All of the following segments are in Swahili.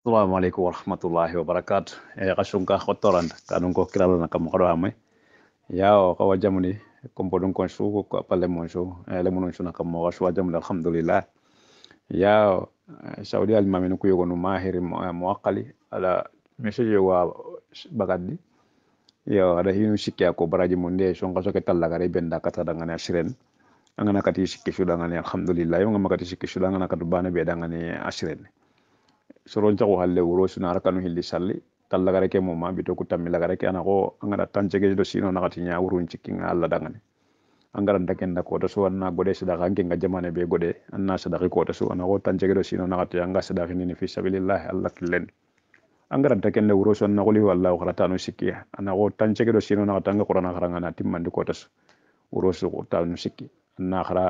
Assalamu alaikum warahmatullahi wabarakatu e eh, kashunka khotoranda kanun ko kiralana kam khodo hamwe yao kawa jamuni kombodun kon shu ko pale mon shu le mon na kam wa shu jamuni alhamdulillah yao eh, saudi al maminu ku yogonu mahiri eh, muaqqali ala message wa bagadi yo ada hinu shikya ko baraji mun shon ka soke talla gare benda kata daga na shiren angana kati shikki shu daga ni alhamdulillah yo ngama kati shu daga na katu be daga ni ashiren soroncaxu halle wuro suna harkanu hilli salli tan lagareke moma bito ku tammi lagareke anaxo angada tancegeji do sino naxati ña wurun cikkinga alla dangane angaranta kenda kota su anna gode sadaka anke nga jamane be gode anna sadaki kota su anaxo tancege do sino naxati anga sadaki nini fi sabilillahi alla killen angaranta kenda wuro su anna xolihu allahu xaratanu sikki anaxo tancege do sino naxati anga qurana xaranga na timmandi kota su wuro su xurtanu sikki anna xara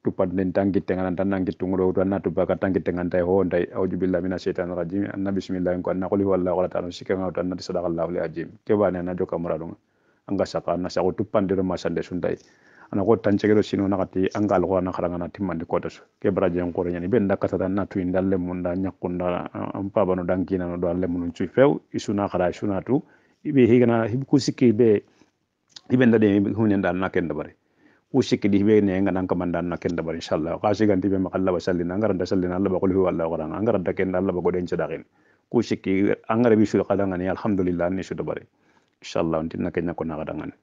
tupadintan kittenganan tan tubaka tan kittenganta e honda billahi mina shaitanir rajim anna bismillahi ko anna qul huwallahu ahad tan sikanga to anna sadaqallahu alazim kebani anna joka muradunga anga saka anna sago tuppandiro masande sundai ana ko tan sino nakati anga algo ana kharangana timmande ko tasu ke baraje en koro nyani ben dakata tan na tuin dalle mun da nyakunda am pabano dankina no dalle mun cuy few isuna khara isuna tu ibe higana hibku sikki be ibe ndade hunen dal nakenda bare وشك دي بين نغا نان كمان دان نكن دبر ان شاء الله قاشي غانتي بما الله وسلي نان غران دسلي نان الله بقول هو الله قران ان غران دكن الله بقول ان شداغين كوشك ان غربي شو قدان الحمد لله ني شو دبر ان شاء الله انت نكن نكون غدان